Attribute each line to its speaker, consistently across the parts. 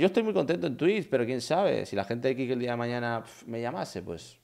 Speaker 1: Yo estoy muy contento en Twitch, pero quién sabe, si la gente de Kik el día de mañana me llamase, pues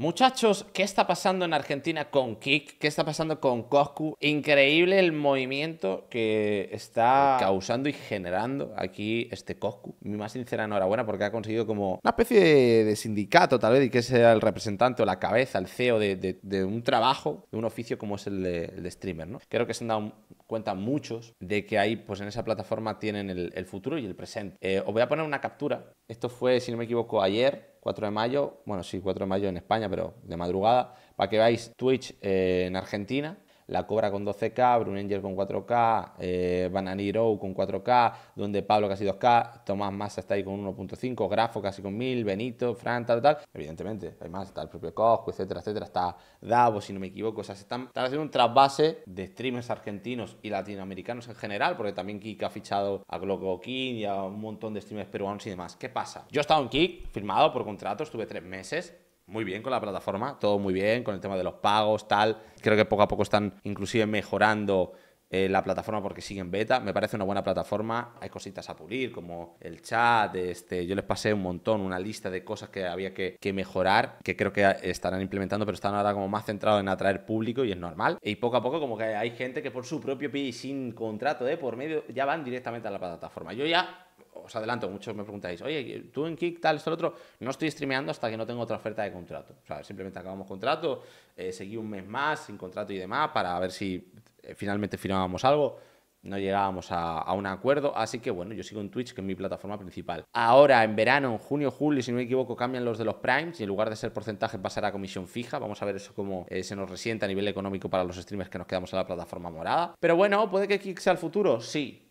Speaker 1: Muchachos, ¿qué está pasando en Argentina con Kik? ¿Qué está pasando con Coscu? Increíble el movimiento que está causando y generando aquí este Coscu. Mi más sincera enhorabuena porque ha conseguido como una especie de, sindicato, tal vez, y que sea el representante o la cabeza, el CEO de, un trabajo, de un oficio como es el de, streamer, ¿no? Creo que se han dado cuenta muchos de que ahí, pues en esa plataforma tienen el, futuro y el presente. Eh, os voy a poner una captura. Esto fue, si no me equivoco, ayer 4 de mayo, bueno, sí, 4 de mayo en España, pero de madrugada, para que veáis Twitch eh, en Argentina, la Cobra con 12K, bruninger con 4K, eh, Bananiro con 4K, donde Pablo casi 2K, Tomás Massa está ahí con 1.5, Grafo casi con 1000, Benito, Fran, tal, tal. Evidentemente, hay más, está el propio Cosco, etcétera, etcétera, está Davo, si no me equivoco. O sea, están, haciendo un trasvase de streamers argentinos y latinoamericanos en general, porque también Kik ha fichado a Gloco King y a un montón de streamers peruanos y demás. ¿Qué pasa? Yo he estado en Kik, firmado por contrato, estuve tres meses muy bien con la plataforma, todo muy bien, con el tema de los pagos, tal. Creo que poco a poco están inclusive mejorando eh, la plataforma porque siguen beta. Me parece una buena plataforma. Hay cositas a pulir, como el chat. Este, yo les pasé un montón, una lista de cosas que había que, mejorar, que creo que estarán implementando, pero están ahora como más centrados en atraer público y es normal. Y poco a poco, como que hay gente que por su propio PI sin contrato, de eh, por medio, ya van directamente a la plataforma. Yo ya os adelanto, muchos me preguntáis, oye, tú en Kick, tal, esto, lo otro, no estoy streameando hasta que no tengo otra oferta de contrato. O sea, simplemente acabamos contrato, eh, seguí un mes más sin contrato y demás para ver si eh, finalmente firmábamos algo. No llegábamos a, un acuerdo, así que bueno, yo sigo en Twitch, que es mi plataforma principal. Ahora, en verano, en junio, julio, si no me equivoco, cambian los de los primes y en lugar de ser porcentaje pasará a comisión fija. Vamos a ver eso cómo eh, se nos resienta a nivel económico para los streamers que nos quedamos en la plataforma morada. Pero bueno, ¿puede que Kik sea el futuro? Sí.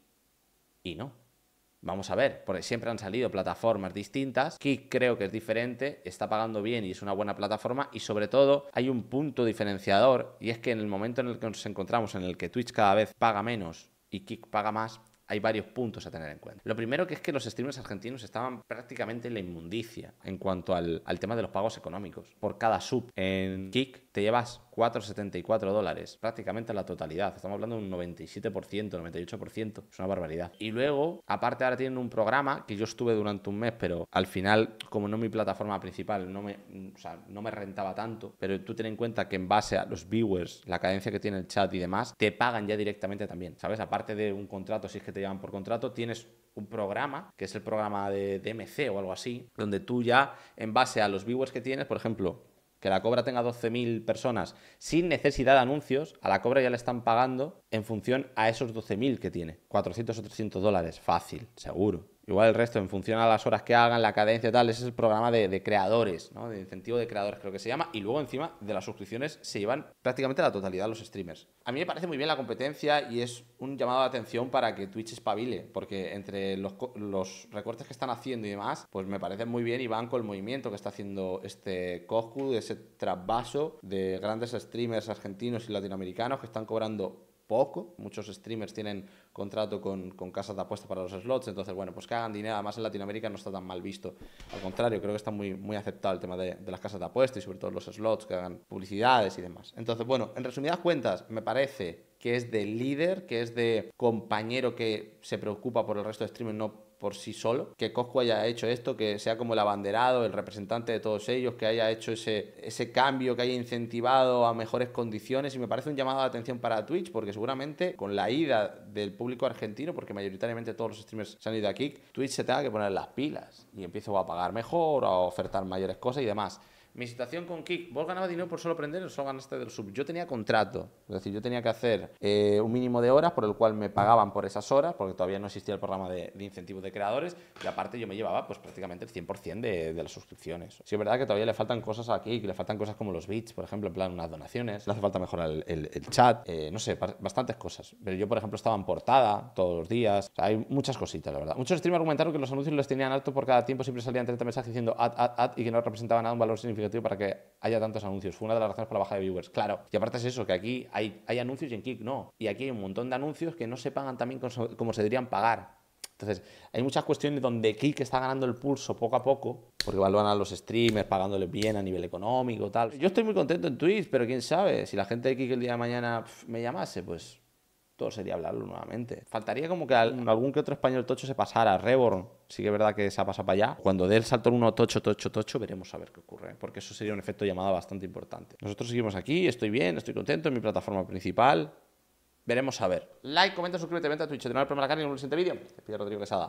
Speaker 1: Y no. Vamos a ver, porque siempre han salido plataformas distintas. Kik creo que es diferente, está pagando bien y es una buena plataforma. Y sobre todo, hay un punto diferenciador y es que en el momento en el que nos encontramos, en el que Twitch cada vez paga menos y Kik paga más, hay varios puntos a tener en cuenta. Lo primero que es que los streamers argentinos estaban prácticamente en la inmundicia en cuanto al, al tema de los pagos económicos. Por cada sub en Kik te llevas 4,74 dólares, prácticamente la totalidad. Estamos hablando de un 97%, 98%. Es una barbaridad. Y luego, aparte ahora tienen un programa que yo estuve durante un mes, pero al final, como no mi plataforma principal, no me, o sea, no me rentaba tanto, pero tú ten en cuenta que en base a los viewers, la cadencia que tiene el chat y demás, te pagan ya directamente también, ¿sabes? Aparte de un contrato, si es que te llevan por contrato, tienes un programa, que es el programa de DMC o algo así, donde tú ya, en base a los viewers que tienes, por ejemplo, que la cobra tenga 12.000 personas sin necesidad de anuncios, a la cobra ya le están pagando en función a esos 12.000 que tiene. 400 o 300 dólares, fácil, seguro. Igual el resto, en función a las horas que hagan, la cadencia y tal, ese es el programa de, creadores, ¿no? De incentivo de creadores, creo que se llama. Y luego, encima, de las suscripciones se llevan prácticamente la totalidad los streamers. A mí me parece muy bien la competencia y es un llamado de atención para que Twitch espabile, porque entre los, recortes que están haciendo y demás, pues me parece muy bien y van con el movimiento que está haciendo este Coscu, ese trasvaso de grandes streamers argentinos y latinoamericanos que están cobrando poco. Muchos streamers tienen contrato con, casas de apuesta para los slots, entonces, bueno, pues que hagan dinero. Además, en Latinoamérica no está tan mal visto. Al contrario, creo que está muy, muy aceptado el tema de, de las casas de apuesta y sobre todo los slots que hagan publicidades y demás. Entonces, bueno, en resumidas cuentas, me parece que es de líder, que es de compañero que se preocupa por el resto de streamers, no por sí solo, que Cosco haya hecho esto, que sea como el abanderado, el representante de todos ellos, que haya hecho ese, cambio, que haya incentivado a mejores condiciones. Y me parece un llamado de atención para Twitch, porque seguramente con la ida del público argentino, porque mayoritariamente todos los streamers se han ido aquí, Twitch se tenga que poner las pilas y empiezo a pagar mejor, a ofertar mayores cosas y demás. Mi situación con Kik, vos ganabas dinero por solo aprender, o solo ganaste del sub. Yo tenía contrato, es decir, yo tenía que hacer eh, un mínimo de horas por el cual me pagaban por esas horas, porque todavía no existía el programa de, incentivos de creadores, y aparte yo me llevaba pues prácticamente el 100% de, de, las suscripciones. Sí, es verdad que todavía le faltan cosas a que le faltan cosas como los bits, por ejemplo, en plan unas donaciones, le hace falta mejorar el, chat, eh, no sé, bastantes cosas. Pero yo, por ejemplo, estaba en portada todos los días, hay muchas cositas, la verdad. Muchos streamers argumentaron que los anuncios los tenían alto por cada tiempo, siempre salían 30 mensajes diciendo ad, ad, ad y que no representaban nada un valor significativo para que haya tantos anuncios. Fue una de las razones para la baja de viewers, claro. Y aparte es eso, que aquí hay, hay anuncios y en Kik no. Y aquí hay un montón de anuncios que no se pagan también como se deberían pagar. Entonces, hay muchas cuestiones donde Kik está ganando el pulso poco a poco, porque evalúan a los streamers, pagándoles bien a nivel económico, tal. Yo estoy muy contento en Twitch, pero quién sabe, si la gente de Kik el día de mañana me llamase, pues todo sería hablarlo nuevamente. Faltaría como que mm. algún que otro español tocho se pasara. Reborn, sí que es verdad que se ha pasado para allá. Cuando dé el salto 1, tocho, tocho, tocho, veremos a ver qué ocurre, ¿eh? porque eso sería un efecto llamada bastante importante. Nosotros seguimos aquí, estoy bien, estoy contento, en mi plataforma principal. Veremos a ver. Like, comenta, suscríbete, vente a Twitch, De nuevo, el problema de la y en el siguiente vídeo. Te pide Rodrigo Quesada.